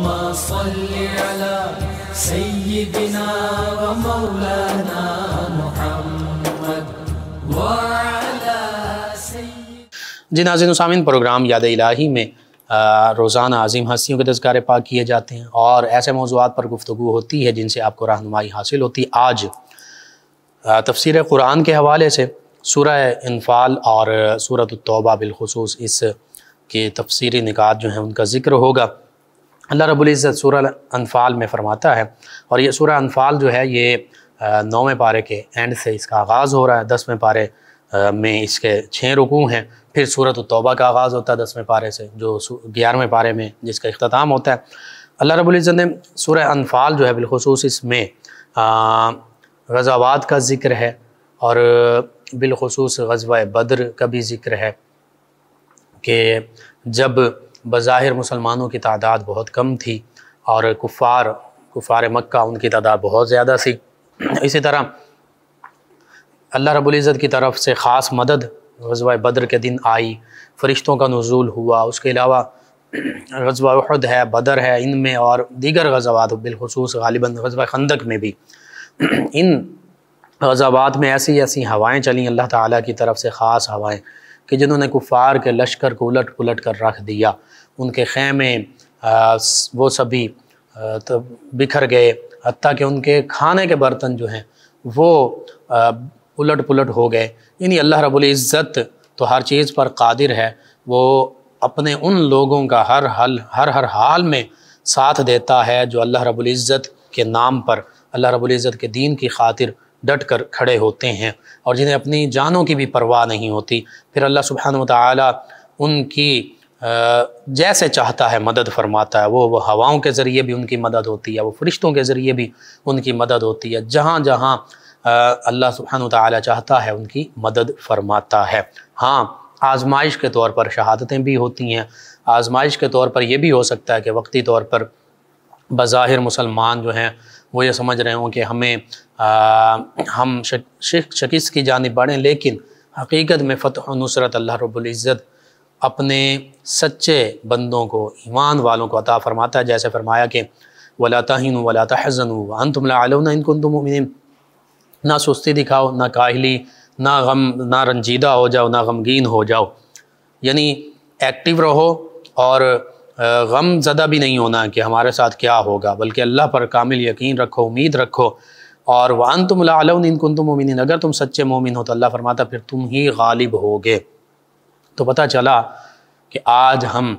اللهم صل जी नाजिन सामिन programme याद इलाही में रोज़ाना अजीम हस्तियों के तस्कार पाक किए जाते हैं और ऐसे मौजूद पर गुफ्तु होती है जिनसे आपको रहनुमाई हासिल होती आज तफसर कुरान के हवाले से सूरह इनफाल और सूरत तोबा बिलखसूस इस के तफसरी निकात जो हैं उनका ज़िक्र होगा अल्लाह रबुल्ज़त सूरह अनफ़ाल में फ़रमाता है और ये सूरह अनफ़ाल जो है ये नौवें पारे के एंड से इसका आगाज़ हो रहा है दसवें पारे में इसके छः रुकू हैं फिर सूरत तौबा का आगाज़ होता है दसवें पारे से जो ग्यारहवें पारे में जिसका अख्ताम होता है अल्लाह रबुल्ज़त ने सूरह अनफ़ाल जो है बिलखसूस इसमें गज़ावात का ज़िक्र है और बिलखसूस गजवा बद्र का भी ज़िक्र है कि जब बज़ाहिर मुसलमानों की तादाद बहुत कम थी और कुफ़ार कुफ़ार मक्का उनकी तादाद बहुत ज़्यादा थी इसी तरह अल्लाह रबुल्ज़त की तरफ से ख़ास मदद गजवा बद्र के दिन आई फ़रिश्तों का नज़ूल हुआ उसके अलावा गजवा उहद है बदर है इनमें और दीगर गजवात बिलखसूस गालिबा गजवा खंदक में भी इन गजवात में ऐसी ऐसी हवाएँ चलें अल्लाह ताला की तरफ से ख़ास हवाएँ कि जिन्होंने कुफ़ार के लश्कर को उलट पुलट कर रख दिया उनके खेमे वो सभी तो बिखर गए हती कि उनके खाने के बर्तन जो हैं वो उलट पुलट हो गए यानी अल्लाह रब्बुल इज़्ज़त तो हर चीज़ पर कादिर है वो अपने उन लोगों का हर हल हर हर हाल में साथ देता है जो अल्लाह रब्बुल इज़्ज़त के नाम पर अल्लाह रब्बुल इज़्ज़त के दीन की खातिर डट कर खड़े होते हैं और जिन्हें अपनी जानों की भी परवाह नहीं होती फिर अल्लाह सुबहान ताली उनकी जैसे चाहता है मदद फरमाता है वो वो हवाओं के ज़रिए भी उनकी मदद होती है वो फरिश्तों के ज़रिए भी उनकी मदद होती है जहाँ जहाँ अल्लाह सुबहान ताली चाहता है उनकी मदद फरमाता है हाँ आजमाइश के तौर पर शहादतें भी होती हैं आजमाइश के तौर पर यह भी हो सकता है कि वक्ती तौर पर बज़ाहिर मुसलमान जो हैं वो ये समझ रहे हों कि हमें आ, हम शक, शिक की जानब बढ़ें लेकिन हकीकत में फ़तह नुसरत अल्लाह रब्ज़त अपने सच्चे बंदों को ईमान वालों को अता फ़रमाता है जैसे फ़रमाया कि वला तहन वला तहज़न अन तुम लालना इन तुम ना सुस्ती दिखाओ ना काहली ना गम ना रंजीदा हो जाओ ना गमगीन हो जाओ यानी एक्टिव रहो और गम ज़दा भी नहीं होना कि हमारे साथ क्या होगा बल्कि अल्लाह पर कामिल यकीन रखो उम्मीद रखो और वान तुम लाउन तुम मोमिन अगर तुम सच्चे मोमिन हो तो अल्लाह फरमाता फिर तुम ही गालिब होगे तो पता चला कि आज हम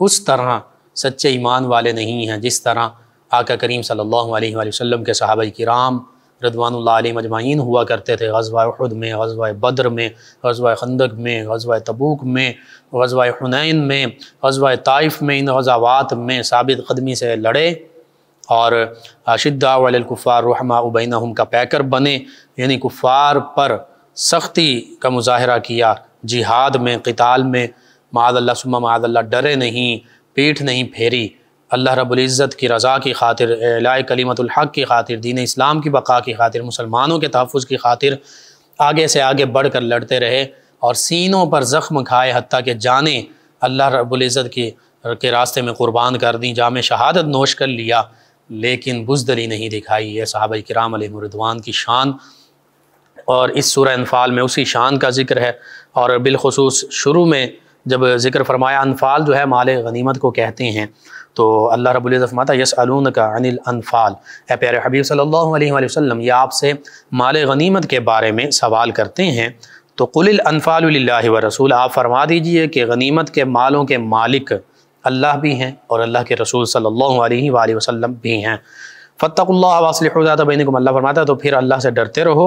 उस तरह सच्चे ईमान वाले नहीं हैं जिस तरह आका करीम सल्लल्लाहु अलैहि वसल्लम के सहाब कराम रदवानल मजमाइन हुआ करते थे गजवा खुद में गजवा बद्र में गजवा खंदक में गजवा तबूक में गजवा हुनैन में गजवा ताइफ में इन गजावात में साबित कदमी से लड़े और अशिदा वालकुफ़ार रहमा उबैन हम का पैकर बने यानी कुफ़ार पर सख्ती का मुजाहरा किया जिहाद में कताल में मादल्ला सुमा मादल्ला डरे नहीं पीठ नहीं फेरी अल्लाह रबुल्ज़त की रज़ा की खातिर लाए कलीमतुल्हक की खातिर दीन इस्लाम की बका की खातिर मुसलमानों के तहफ़ की खातिर आगे से आगे बढ़ कर लड़ते रहे और सीनों पर ज़ख्म खाए हती के जाने अल्लाह रबुल्ज़त की के रास्ते में क़ुरबान कर दी जाम शहादत नोश कर लिया लेकिन बुजदली नहीं दिखाई है साहब कराम रिदवान की शान और इस सूर अनफाल में उसी शान का जिक्र है और बिलखसूस शुरू में जब जिक्र फरमाया अनफाल जो है माल गनीमत को कहते हैं तो अल्लाह रबुल्ज़माता यस अलून का अनिल अनफाल ए प्यारे हबीब सल्लल्लाहु अलैहि वसल्लम ये आपसे माल गनीमत के बारे में सवाल करते हैं तो कुल अनफाल व रसूल आप फरमा दीजिए कि गनीमत के मालों के मालिक अल्लाह भी हैं और अल्लाह के रसूल सल्लल्लाहु अलैहि वसल्लम भी हैं फ़तल्ला वासलता बहन को अल्लाह फरमाता है तो फिर अल्लाह से डरते रहो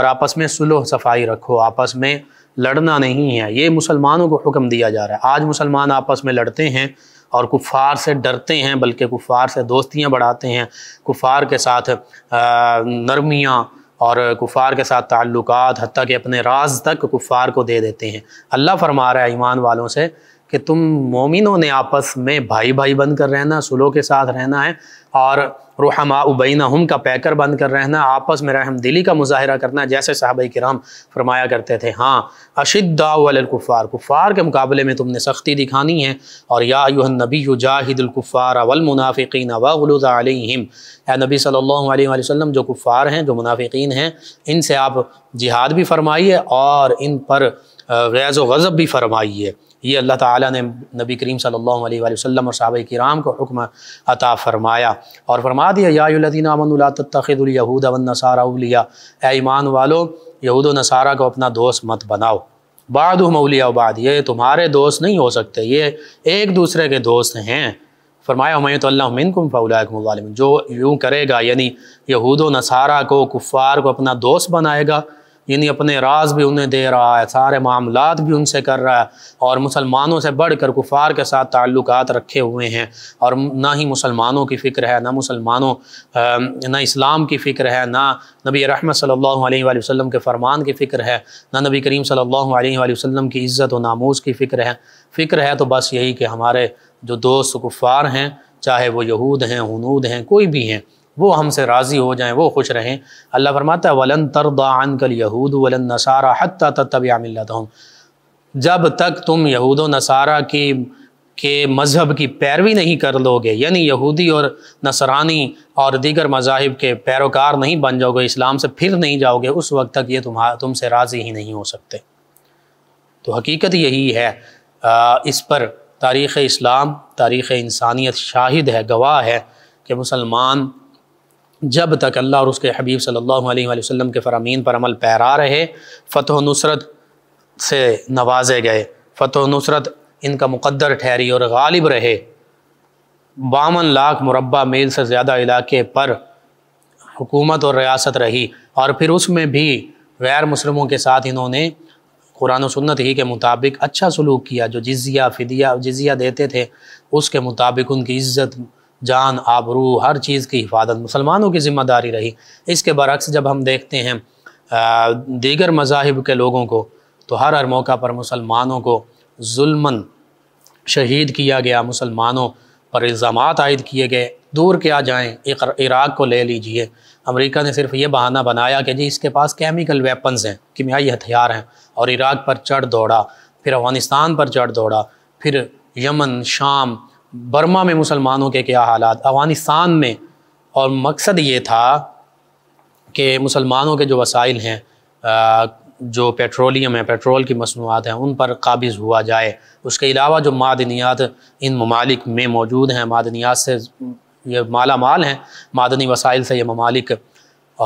और आपस में सुलह सफाई रखो आपस में लड़ना नहीं है ये मुसलमानों को हुक्म दिया जा रहा है आज मुसलमान आपस में लड़ते हैं और कुफार से डरते हैं बल्कि कुफार से दोस्तियाँ बढ़ाते हैं कुफार के साथ नरमियाँ और कुफार के साथ ताल्लुकात हती कि अपने राज तक कुफार को दे देते हैं अल्लाह फरमा रहा है ईमान वालों से कि तुम मोमिनों ने आपस में भाई भाई बन कर रहना सुलो के साथ रहना है और रुहमा उबैना हम का पैकर बंद कर रहना आपस में रहम दिली का मुजाहरा करना जैसे साहब कराम फरमाया करते थे हाँ अशिदाकुफ़ार कुफ़ार के मुकाबले में तुमने सख्ती दिखानी है और या यूहन नबी जाहिदुल्कुफ़ार अवलमुनाफ़िन या नबी सल्ला वसम जो कुफ़ार हैं जो मुनाफिकीन हैं इनसे आप जिहाद भी फरमाइए और इन पर गैज़ व गज़ब भी फरमाइए ये अल्लाह ताला ने नबी करीम सल्लल्लाहु अलैहि वसल्लम और साहब कराम को हुक्म अता फ़रमाया और फरमा दिया अमन अमनतखदलहूद वसाराउलिया ए ईमान वालो यहूद नसारा को अपना दोस्त मत बनाओ बाद मौलिया बाद ये तुम्हारे दोस्त नहीं हो सकते ये एक दूसरे के दोस्त हैं फरमाया हमें तो अल्लामिनकुम जो यूँ करेगा यानी यहूद नसारा को कुफ़ार को अपना दोस्त बनाएगा यानी अपने राज भी उन्हें दे रहा है सारे मामला भी उनसे कर रहा है और मुसलमानों से बढ़कर कुफार के साथ ताल्लुक रखे हुए हैं और ना ही मुसलमानों की फ़िक्र है ना मुसलमानों ना इस्लाम की फ़िक्र है ना नबी रहमत सल्ला वसम के फ़रमान की फ़िक्र है ना नबी करीम सल्ला वसम की इज़्ज़त और नामोज़ की फ़िक्र है फ़िक्र है तो बस यही कि हमारे जो दोस्त कुफ़ार हैं चाहे वो यहूद हैं हनूद हैं कोई भी हैं वो हमसे राज़ी हो जाएँ वो खुश रहें अल्लाह फरमाता है वलन तरदान कल यहूद वलन नसारा हती तबियामिल्लत हम जब तक तुम यहूद नसारा की के मज़हब की पैरवी नहीं कर लोगे यानी यहूदी और नसरानी और दीगर मजाहब के पैरोकार नहीं बन जाओगे इस्लाम से फिर नहीं जाओगे उस वक्त तक ये तुम्हारा तुमसे राज़ी ही नहीं हो सकते तो हकीकत यही है आ, इस पर तारीख़ इस्लाम तारीख़ इंसानियत शाहिद है गवाह है कि मुसलमान जब तक अल्लाह और उसके हबीब सल्लल्लाहु अलैहि वसल्लम के फ़रामीन पर अमल पैरा रहे फ़तह नुसरत से नवाजे गए फ़तह नुसरत इनका मुकद्दर ठहरी और गालिब रहे बावन लाख मुरबा मील से ज़्यादा इलाके पर हुकूमत और रियासत रही और फिर उसमें भी गैर मुसलमों के साथ इन्होंने कुरान सुन्नत ही के मुताबिक अच्छा सलूक किया जो जिज़िया फ़िदिया जिज़िया देते थे उसके मुताबिक उनकी इज़्ज़त जान आबरू हर चीज़ की हिफाजत मुसलमानों की ज़िम्मेदारी रही इसके बरक्स जब हम देखते हैं दीगर मजाहब के लोगों को तो हर हर मौका पर मुसलमानों को जुल्मन शहीद किया गया मुसलमानों पर इल्ज़ाम आयद किए गए दूर क्या जाएँ इराक़ को ले लीजिए अमेरिका ने सिर्फ ये बहाना बनाया कि जी इसके पास केमिकल वेपन्स हैं कीमियाई हथियार हैं और इराक़ पर चढ़ दौड़ा फिर अफ़गानिस्तान पर चढ़ दौड़ा फिर यमन शाम बर्मा में मुसलमानों के क्या हालात अफ़गानिस्तान में और मकसद ये था कि मुसलमानों के जो वसाइल हैं जो पेट्रोलियम है पेट्रोल की मसनूआत हैं उन पर काबिज़ हुआ जाए उसके अलावा जो मादनियात इन ममालिक में मौजूद हैं मादनियात से ये माला माल हैं मादनी वसाइल से ये ममालिक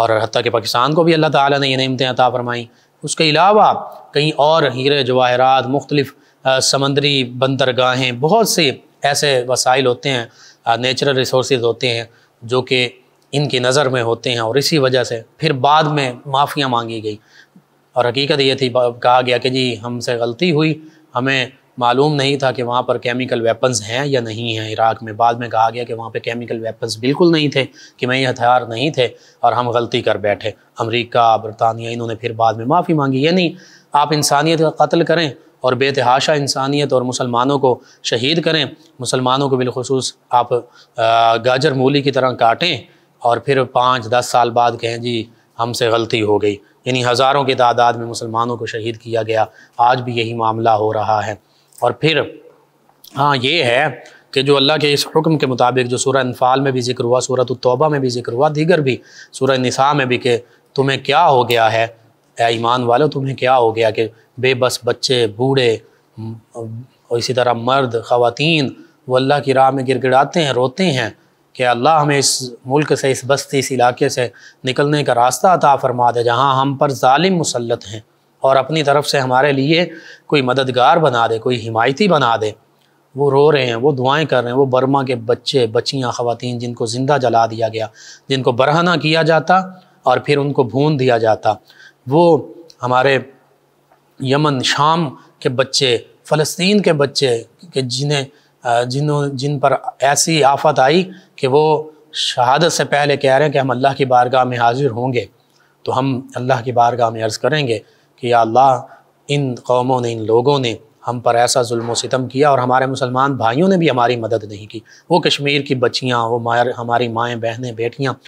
और हती कि पाकिस्तान को भी अल्लाह ताला ने ये नमतें अता फरमाईं उसके अलावा कई और हीरे जवाहरात मुख्तलिफ़ समंदरी बंदरगाहें बहुत से ऐसे वसाइल होते हैं नेचुरल रिसोर्स होते हैं जो कि इनकी नज़र में होते हैं और इसी वजह से फिर बाद में माफ़ियाँ मांगी गई और हकीकत ये थी कहा गया कि जी हमसे गलती हुई हमें मालूम नहीं था कि वहाँ पर केमिकल वेपन्स हैं या नहीं हैं इराक में बाद में कहा गया कि वहाँ पे केमिकल वेपन्स बिल्कुल नहीं थे कि मैं ये हथियार नहीं थे और हम गलती कर बैठे अमेरिका बरतानिया इन्होंने फिर बाद में माफ़ी मांगी यानी आप इंसानियत का कत्ल करें और बेतहाशा इंसानियत और मुसलमानों को शहीद करें मुसलमानों को बिलखसूस आप गाजर मूली की तरह काटें और फिर पाँच दस साल बाद कहें जी हमसे गलती हो गई यानी हज़ारों की तादाद में मुसलमानों को शहीद किया गया आज भी यही मामला हो रहा है और फिर हाँ ये है कि जो अल्लाह के इस हुक्म के मुताबिक जो सूरह अनफाल में भी जिक्र हुआ सूरत तौबा में भी जिक्र हुआ दीगर भी सूरह निसा में भी कि तुम्हें क्या हो गया है ईमान वालों तुम्हें क्या हो गया कि बेबस बच्चे बूढ़े और इसी तरह मर्द ख़वातीन वो अल्लाह की राह में गिड़गिड़ाते हैं रोते हैं कि अल्लाह हमें इस मुल्क से इस बस्ती इस इलाके से निकलने का रास्ता अता फरमा दे जहाँ हम पर ालिम मुसलत हैं और अपनी तरफ से हमारे लिए कोई मददगार बना दे कोई हिमायती बना दे वो रो रहे हैं वो दुआएं कर रहे हैं वो बर्मा के बच्चे बच्चियाँ ख़वातीन जिनको ज़िंदा जला दिया गया जिनको बरहना किया जाता और फिर उनको भून दिया जाता वो हमारे यमन शाम के बच्चे फ़लस्तीन के बच्चे के जिन्हें जिन्हों जिन पर ऐसी आफत आई कि वो शहादत से पहले कह रहे हैं कि हम अल्लाह की बारगाह में हाजिर होंगे तो हम अल्लाह की बारगाह में अर्ज़ करेंगे कि या अल्लाह इन कौमों ने इन लोगों ने हम पर ऐसा जुल्म सितम किया और हमारे मुसलमान भाइयों ने भी हमारी मदद नहीं की वो कश्मीर की बच्चियाँ वो मायर हमारी माएँ बहनें बेटियाँ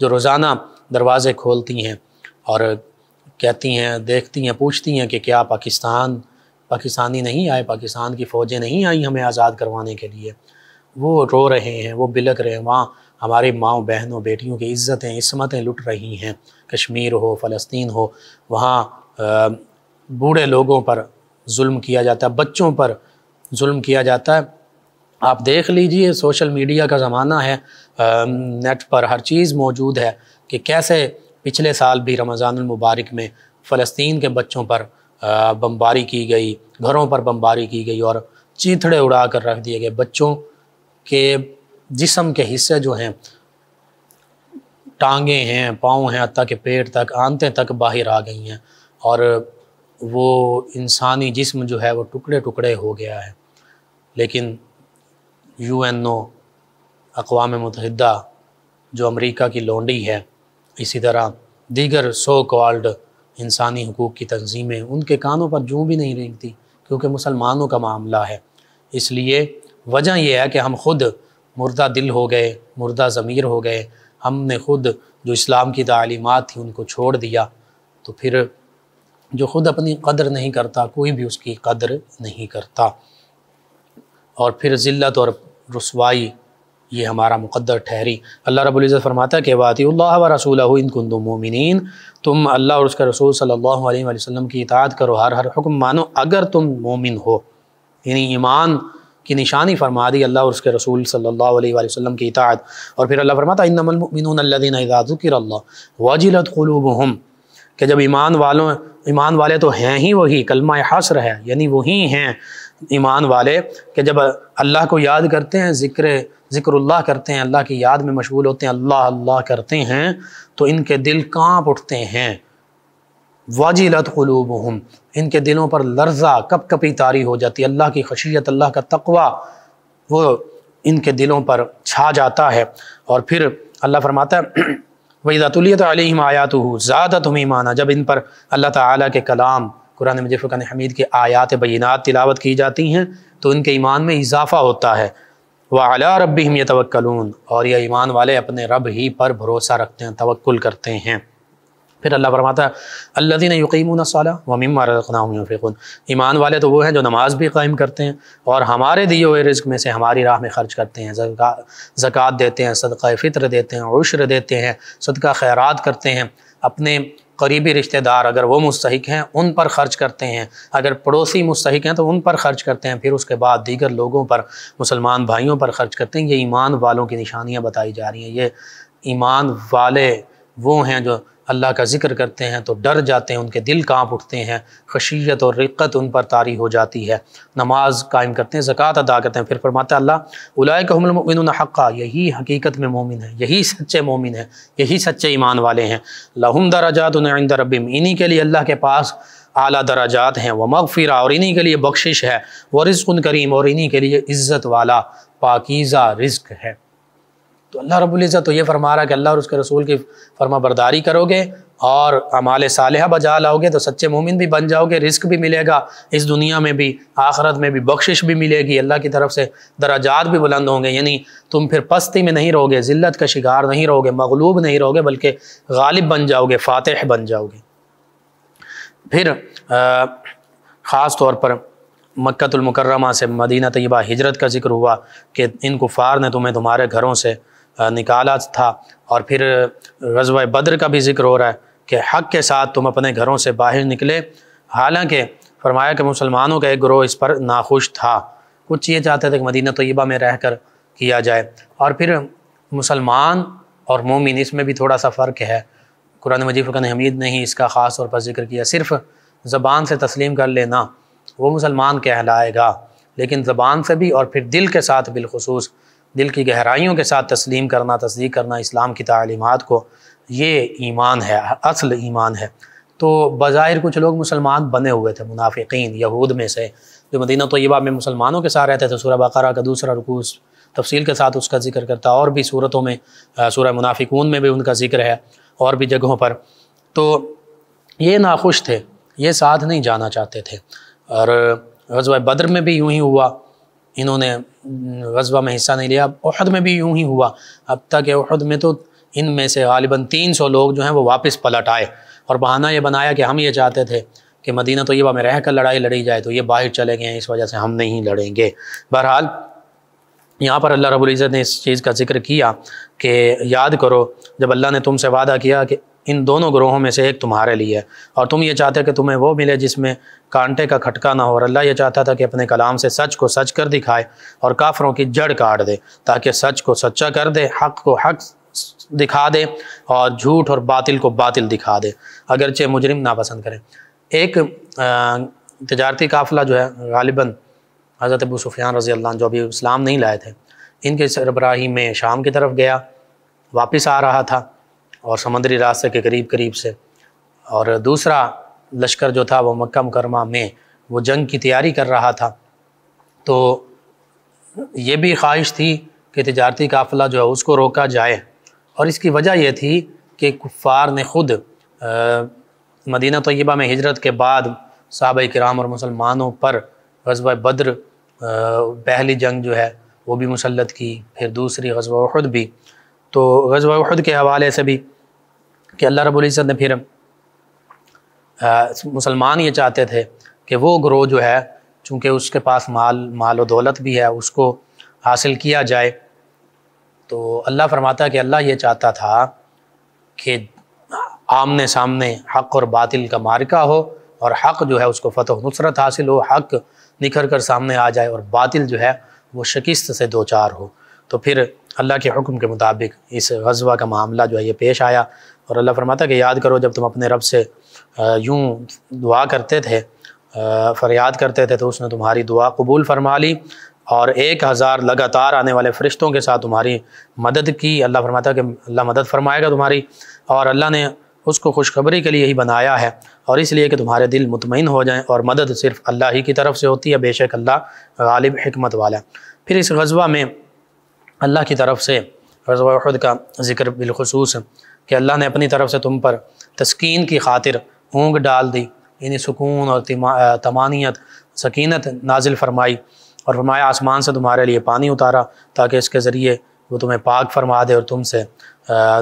जो रोज़ाना दरवाज़े खोलती हैं और कहती हैं देखती हैं पूछती हैं कि क्या पाकिस्तान पाकिस्तानी नहीं आए पाकिस्तान की फ़ौजें नहीं आई हमें आज़ाद करवाने के लिए वो रो रहे हैं वो बिलक रहे हैं वहाँ हमारे माओ बहनों बेटियों की इज़्ज़तें इसमतें लुट रही हैं कश्मीर हो फ़लस्तीन हो वहाँ बूढ़े लोगों पर जुल्म किया जाता है बच्चों पर जुल्म किया जाता है आप देख लीजिए सोशल मीडिया का ज़माना है नेट पर हर चीज़ मौजूद है कि कैसे पिछले साल भी रमज़ानमबारक में फ़लस्तीन के बच्चों पर बमबारी की गई घरों पर बमबारी की गई और चीथड़े उड़ा कर रख दिए गए बच्चों के जिसम के हिस्से जो हैं टांगे हैं पाँव हैं हत्या के पेट तक आंते तक बाहर आ गई हैं और वो इंसानी जिस्म जो है वो टुकड़े टुकड़े हो गया है लेकिन यू एन ओ अवा मतहद जो अमरीका की लोंडी है इसी तरह दीगर सो कॉल्ड इंसानी हकूक़ की तंजीमें उनके कानों पर जूँ भी नहीं रेंगती क्योंकि मुसलमानों का मामला है इसलिए वजह यह है कि हम खुद मुर्दा दिल हो गए मुर्दा ज़मीर हो गए हमने खुद जो इस्लाम की तालीमत थी उनको छोड़ दिया तो फिर जो खुद अपनी कदर नहीं करता कोई भी उसकी कदर नहीं करता और फिर जिलत और रसवाई ये हमारा मुकद्दर ठहरी अल्लाह रबुल्ज़त फरमाता है कि वाती अल्लाह व रसूल इन कुंद तुम अल्लाह और उसके रसूल सल्लल्लाहु अलैहि वसल्लम की इताअत करो हर हर हुक्म मानो अगर तुम मोमिन हो यानी ईमान की निशानी फरमा दी अल्लाह और उसके रसूल सल्लल्लाहु अलैहि वसल्लम की इताअत और फिर अल्लाह फरमाता इनमिन अल्लाह हम कि जब ईमान वालों ईमान वाले तो हैं ही वही कलमा हसर है यानी वही हैं ईमान वाले कि जब अल्लाह को याद करते हैं ज़िक्र ज़िक्रल्ला करते हैं अल्लाह की याद में मशगूल होते हैं अल्लाह अल्लाह करते हैं तो इनके दिल काँप उठते हैं वाजिलत कलूब हम इनके दिलों पर लर्जा कप कपी तारी हो जाती है अल्लाह की खशियत अल्लाह का तकवा वो इनके दिलों पर छा जाता है और फिर अल्लाह फरमाता है वहीदातुलियत आलिम आयात ज़्यादा तुम्हें माना जब इन पर अल्लाह ताला के कलाम कुरान मजिफ़ान हमीद के आयात बीनात तिलावत की जाती हैं तो इनके ईमान में इजाफ़ा होता है व अला रब हम ये तवक्लून और यह ईमान वाले अपने रब ही पर भरोसा रखते हैं तवक्ल करते हैं फिर अल्लाह फरमाता है अल्लादीन यकीमून साला वमिमा ईमान वाले तो वो हैं जो नमाज़ भी कायम करते हैं और हमारे दिए हुए रिज्क में से हमारी राह में ख़र्च करते हैं ज़क़़त देते हैं सदका फ़ितर देते हैं उश्र देते हैं सदका खैरात करते हैं अपने करीबी रिश्तेदार अगर वो मुस्तक हैं उन पर ख़र्च करते हैं अगर पड़ोसी मुस्तक हैं तो उन पर ख़र्च करते हैं फिर उसके बाद दीगर लोगों पर मुसलमान भाइयों पर ख़र्च करते हैं ये ईमान वालों की निशानियाँ बताई जा रही हैं ये ईमान वाले वो हैं जो अल्लाह का ज़िक्र करते हैं तो डर जाते हैं उनके दिल काँप उठते हैं खशियत और रिक्कत उन पर तारी हो जाती है नमाज कायम करते हैं ज़क़़त अदा करते हैं फिर फरमाते अल्लाह उलाय हमलमिन हक़ा यही हकीकत में मोमिन है यही सच्चे मोमिन है यही सच्चे ईमान वाले हैं लहुम दराजात उनद रबिम इन्हीं के लिए अल्लाह के पास आला दराजात हैं वह मगफ़िरा और इन्हीं के लिए बख्शिश है व रिज़ करीम और इन्हीं के लिए इज़्ज़त वाला पाकिज़ा रिज़्क है तो अल्लाह रबुल्ज़त तो ये फरमा रहा है कि अल्लाह और उसके रसूल की फरमा बरदारी करोगे और अमाल साल बजा लाओगे तो सच्चे मोमिन भी बन जाओगे रिस्क भी मिलेगा इस दुनिया में भी आखरत में भी बख्शिश भी मिलेगी अल्लाह की तरफ से दराजात भी बुलंद होंगे यानी तुम फिर पस्ती में नहीं रहोगे ज़िल्त का शिकार नहीं रहोगे मगलूब नहीं रहोगे बल्कि गालिब बन जाओगे फ़ातह बन जाओगे फिर ख़ास तौर पर मक्तुलमकरमा से मदीना तयबा हिजरत का जिक्र हुआ कि इन कुफ़ार ने तुम्हें तुम्हारे घरों से निकाला था और फिर गजब बद्र का भी जिक्र हो रहा है कि हक के साथ तुम अपने घरों से बाहर निकले हालांकि फरमाया कि मुसलमानों का एक ग्रोह इस पर नाखुश था कुछ ये चाहते थे कि मदीना तयबा में रह कर किया जाए और फिर मुसलमान और मोमिन इसमें भी थोड़ा सा फ़र्क है कुरान मजीद फ़ुकान हमीद ने ही इसका ख़ास तौर पर जिक्र किया सिर्फ़ ज़बान से तस्लीम कर लेना वो मुसलमान कहलाएगा लेकिन ज़बान से भी और फिर दिल के साथ बिलखसूस दिल की गहराइयों के साथ तस्लीम करना तस्दीक करना इस्लाम की तालीमत को ये ईमान है असल ईमान है तो बाहर कुछ लोग मुसलमान बने हुए थे मुनाफिकीन यहूद में से जो मदीना तयबा में मुसलमानों के साथ रहते थे सूर्य बकरा का दूसरा रकूस तफसील के साथ उसका जिक्र करता और भी सूरतों में सूर्य मुनाफिकून में भी उनका जिक्र है और भी जगहों पर तो ये नाखुश थे ये साथ नहीं जाना चाहते थे और गजब बद्र में भी यूँ ही हुआ इन्होंने गजबा में हिस्सा नहीं लिया अब अहद में भी यूं ही हुआ अब तक अहद में तो इन में से गालिबा तीन सौ लोग जो हैं वो वापस पलट आए और बहाना ये बनाया कि हम ये चाहते थे कि मदीना तो ये में रह कर लड़ाई लड़ी जाए तो ये बाहर चले गए इस वजह से हम नहीं लड़ेंगे बहरहाल यहाँ पर अल्लाह रबुल्ज़त ने इस चीज़ का जिक्र किया कि याद करो जब अल्लाह ने तुमसे वादा किया कि इन दोनों ग्रोहों में से एक तुम्हारे लिए है और तुम ये चाहते कि तुम्हें वो मिले जिसमें कांटे का खटका ना हो और अल्लाह ये चाहता था कि अपने कलाम से सच को सच कर दिखाए और काफरों की जड़ काट दे ताकि सच को सच्चा कर दे हक को हक दिखा दे और झूठ और बातिल को बातिल दिखा दे अगरचे मुजरिम नापसंद करें एक तजारती काफिला जो है गालिबा हज़रत अबू सुफियान रज़ी अल्लाह जो अभी इस्लाम नहीं लाए थे इनके सरबराही में शाम की तरफ गया वापस आ रहा था और समंदरी रास्ते के करीब करीब से और दूसरा लश्कर जो था वो मक्का मुकरमा में वो जंग की तैयारी कर रहा था तो ये भी ख्वाहिश थी कि तजारती काफ़िला जो है उसको रोका जाए और इसकी वजह यह थी कि कुफ़ार ने ख़ुद मदीना तयबा में हिजरत के बाद साहब कराम और मुसलमानों पर गजब बद्र पहली जंग जो है वो भी मुसलत की फिर दूसरी गजब खुद भी तो गजब खुद के हवाले से भी कि अल्लाह रबुल्ज़त ने फिर मुसलमान ये चाहते थे कि वो ग्रोह जो है चूँकि उसके पास माल माल और दौलत भी है उसको हासिल किया जाए तो अल्लाह फरमाता कि अल्लाह ये चाहता था कि आमने सामने हक़ और बातिल का मार्का हो और हक़ जो है उसको फ़तह नुसरत हासिल हो हक़ निखर कर सामने आ जाए और बातिल जो है वो शिकस्त से दो चार हो तो फिर अल्लाह के हुक्म के मुताबिक इस गजवा का मामला जो है ये पेश आया और अल्लाह फरमाता कि याद करो जब तुम अपने रब से यूँ दुआ करते थे फरियाद करते थे तो उसने तुम्हारी दुआ कबूल फरमा ली और एक हज़ार लगातार आने वाले फ़रिश्तों के साथ तुम्हारी मदद की अल्लाह फरमाता कि अल्लाह मदद फरमाएगा तुम्हारी और अल्लाह ने उसको खुशखबरी के लिए ही बनाया है और इसलिए कि तुम्हारे दिल मुतमिन हो जाएँ और मदद सिर्फ अल्लाह ही की तरफ से होती है बेशक अल्लाह गालिब हमत वाला है फिर इस गजबा में अल्लाह की तरफ से गजबा खुद का जिक्र बिलखसूस कि अल्लाह ने अपनी तरफ से तुम पर तस्कीन की खातिर ऊँग डाल दी इन सुकून और तमानियत सकीनत नाजिल फरमाई और फरमाया आसमान से तुम्हारे लिए पानी उतारा ताकि इसके ज़रिए वो तुम्हें पाक फरमा दे और तुमसे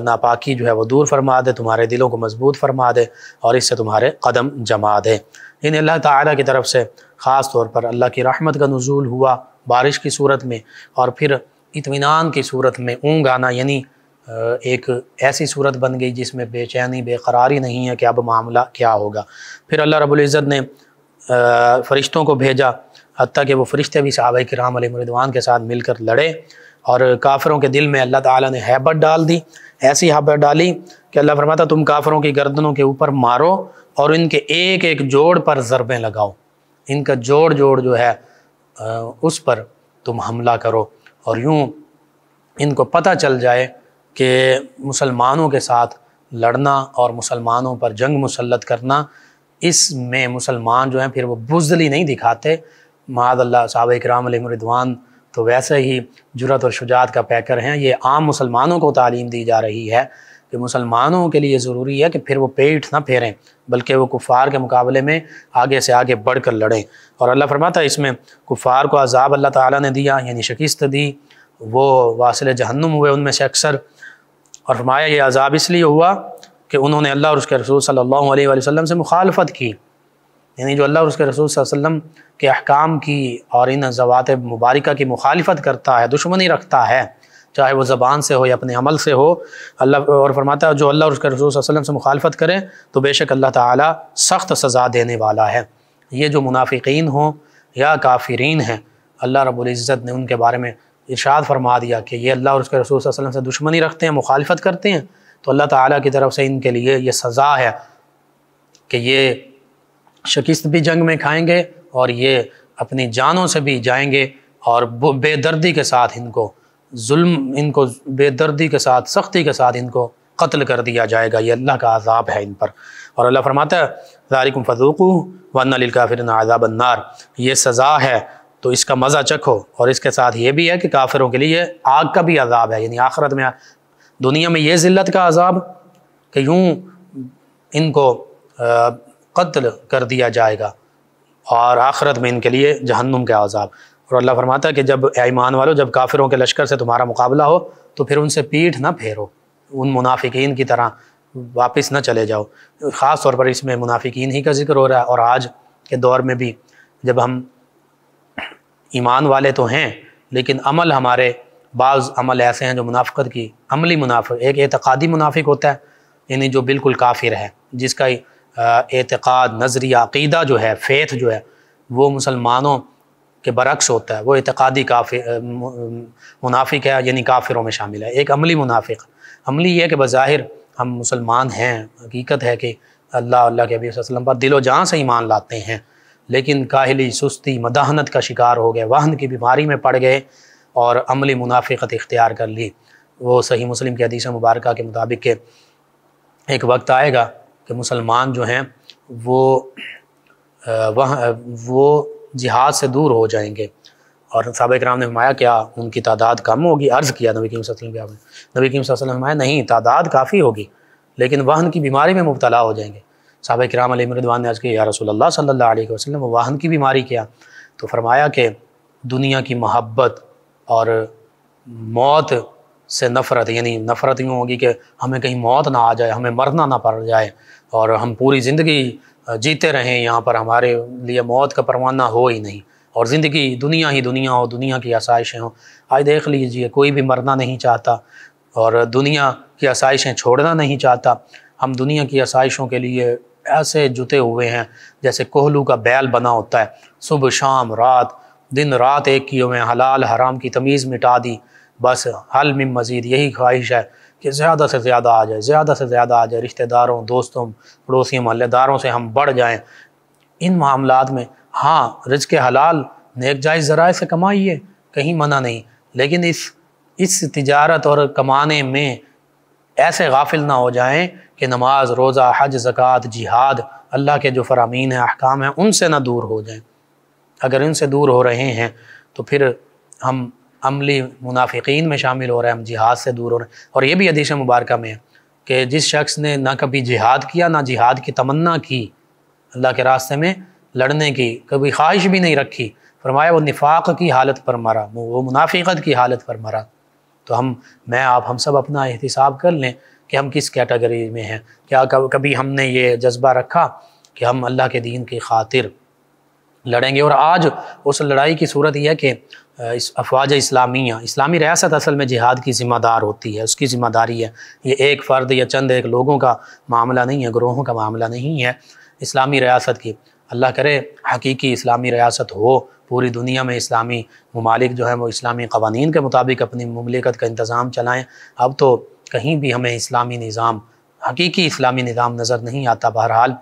नापाकी जो है वो दूर फरमा दे तुम्हारे दिलों को मजबूत फरमा दे और इससे तुम्हारे कदम जमा दे इन अल्लाह ताला की तरफ से ख़ास तौर पर अल्लाह की रहमत का नज़ुल हुआ बारिश की सूरत में और फिर इतमान की सूरत में ऊँग आना यानी एक ऐसी सूरत बन गई जिसमें बेचैनी बेकरारी नहीं है कि अब मामला क्या होगा फिर अल्लाह रबुल्ज़त ने फ़रिश्तों को भेजा हती कि वो फ़रिश्ते भी सहाब कराम मरिदवान के साथ मिलकर लड़े और काफ़रों के दिल में अल्लाह ताला ने हैबत डाल दी ऐसी हैबत डाली कि अल्लाह फरमाता तुम काफ़रों की गर्दनों के ऊपर मारो और इनके एक एक जोड़ पर ज़रबें लगाओ इनका जोड़ जोड़ जो है उस पर तुम हमला करो और यूँ इनको पता चल जाए कि मुसलमानों के साथ लड़ना और मुसलमानों पर जंग मुसलत करना इस में मुसलमान जो हैं फिर वो बुजली नहीं दिखाते मादल्ला साहब कराम रिदवान तो वैसे ही जुरत और शुजात का पैकर हैं ये आम मुसलमानों को तालीम दी जा रही है कि मुसलमानों के लिए ज़रूरी है कि फिर वो पेट ना फेरें बल्कि वो कुफ़ार के मुकाबले में आगे से आगे बढ़ कर लड़ें और अल्लाह फरमा था इसमें कुफ़ार को अजाब अल्लाह ताला ने दिया यानी शिकस्त दी वो वासिल जहन्नुम हुए उनमें से अक्सर और फरमाया ये अजाब इसलिए हुआ कि उन्होंने अल्लाह और उसके रसूल सल्लल्लाहु अलैहि वसल्लम से मुखालफत की यानी जो अल्लाह और उसके रसूल वसल्लम के अहकाम की और इन जवात मुबारक की मुखालफत करता है दुश्मनी रखता है चाहे वो ज़बान से हो या अपने अमल से हो अल्लाह और फरमाता है जो अल्लाह और उसके रसूल वसलम से मुखालफत करें तो बेशक अल्लाह ताली सख्त सज़ा देने वाला है ये जो मुनाफिकीन हों या काफरीन हैं अल्लाह रबुल्ज़त ने उनके बारे में इरशाद फरमा दिया कि ये अल्लाह और उसके रसूल वसलम से दुश्मनी रखते हैं मुखालफत करते हैं तो अल्लाह ताला की तरफ से इनके लिए ये सज़ा है कि ये शिकस्त भी जंग में खाएंगे और ये अपनी जानों से भी जाएंगे और बेदर्दी के साथ इनको जुल्म इनको बेदर्दी के साथ सख्ती के साथ इनको कत्ल कर दिया जाएगा ये अल्लाह का आज़ाब है इन पर और अल्लाह फरमाता है ज़ारिकम फ़जूक़ू वन काफिर आज़ाब अन्नार ये सज़ा है तो इसका मज़ा चखो और इसके साथ ये भी है कि काफिरों के लिए आग का भी अजाब है यानी आखरत में दुनिया में ये ज़िल्लत का अजाब कि यूँ इनको कत्ल कर दिया जाएगा और आखरत में इनके लिए जहन्नुम के अजाब और अल्लाह फरमाता है कि जब ईमान वालों जब काफिरों के लश्कर से तुम्हारा मुकाबला हो तो फिर उनसे पीठ ना फेरो उन मुनाफिकीन की तरह वापस ना चले जाओ ख़ास तौर पर इसमें मुनाफिकीन ही का जिक्र हो रहा है और आज के दौर में भी जब हम ईमान वाले तो हैं लेकिन अमल हमारे बाज़ अमल ऐसे हैं जो मुनाफ़त की अमली मुनाफ एक एतक़ादी मुनाफिक होता है यानी जो बिल्कुल काफिर है जिसका एतक़ाद नजरिया अकीदा जो है फेथ जो है वो मुसलमानों के बरक्स होता है वो एतक़ादी काफिर मुनाफिक है यानी काफिरों में शामिल है एक अमली मुनाफिक अमली ये कि बज़ाहिर हम मुसलमान हैं हकीकत है कि अल्लाह अल्लाह के अबी वसल्लम पर दिलो जान से ईमान लाते हैं लेकिन काहली सुस्ती मदाहनत का शिकार हो गए वाहन की बीमारी में पड़ गए और अमली मुनाफ़त इख्तियार कर ली वो सही मुस्लिम की हदीस मुबारक के मुताबिक के एक वक्त आएगा कि मुसलमान जो हैं वो वह वो जिहाद से दूर हो जाएंगे और सबक कराम ने हमाया क्या उनकी तादाद कम होगी अर्ज़ किया नबी कीम वसलम के आपने नबी कीम वसलम हमाया नहीं तादाद काफ़ी होगी लेकिन वहन की बीमारी में मुबतला हो जाएंगे साहब कराम मरदवान ने आज के यारसोल्ला सल्ला वसलम वाहन की बीमारी किया तो फरमाया कि दुनिया की मोहब्बत और मौत से नफ़रत यानी नफ़रत यूँ होगी कि हमें कहीं मौत ना आ जाए हमें मरना ना पड़ जाए और हम पूरी ज़िंदगी जीते रहें यहाँ पर हमारे लिए मौत का परवाना हो ही नहीं और ज़िंदगी दुनिया ही दुनिया हो दुनिया की आसाइशें हों आज देख लीजिए कोई भी मरना नहीं चाहता और दुनिया की आसाइशें छोड़ना नहीं चाहता हम दुनिया की आसाइशों के लिए ऐसे जुते हुए हैं जैसे कोहलू का बैल बना होता है सुबह शाम रात दिन रात एक किए हुए हलाल हराम की तमीज़ मिटा दी बस हल में मज़ीद यही ख्वाहिश है कि ज़्यादा से ज़्यादा आ जाए ज़्यादा से ज़्यादा आ जाए रिश्तेदारों दोस्तों पड़ोसियों महलदारों से हम बढ़ जाएँ इन मामला में हाँ रज के हलाल नेक जायज़ ज़रा से कमाइए कहीं मना नहीं लेकिन इस इस तजारत और कमाने में ऐसे गाफिल ना हो जाएं कि नमाज रोज़ा हज ज़क़़त जिहाद अल्लाह के जो फरामीन हैं अहकाम हैं उनसे ना दूर हो जाएं अगर इनसे दूर हो रहे हैं तो फिर हम अमली मुनाफिकीन में शामिल हो रहे हैं हम जिहाद से दूर हो रहे हैं और ये भी अदीश मुबारक में है कि जिस शख्स ने ना कभी जिहाद किया ना जिहाद की तमन्ना की अल्लाह के रास्ते में लड़ने की कभी ख्वाहिश भी नहीं रखी फरमाया वो निफाक़ की हालत पर मरा वो मुनाफिकत की हालत पर मरा तो हम मैं आप हम सब अपना एहतसाब कर लें कि हम किस कैटेगरी में हैं क्या कभी हमने ये जज्बा रखा कि हम अल्लाह के दीन की खातिर लड़ेंगे और आज उस लड़ाई की सूरत यह है कि इस अफवाज इस्लामिया इस्लामी रियासत असल में जिहाद की ज़िम्मेदार होती है उसकी ज़िम्मेदारी है ये एक फ़र्द या चंद एक लोगों का मामला नहीं है ग्रोहों का मामला नहीं है इस्लामी रियासत की अल्लाह करे हकीकी इस्लामी रियासत हो पूरी दुनिया में इस्लामी ममालिक जो है वो इस्लामी कवानीन के मुताबिक अपनी ममलिकत का इंतज़ाम चलाएँ अब तो कहीं भी हमें इस्लामी निज़ाम हकीकी इस्लामी निज़ाम नज़र नहीं आता बहरहाल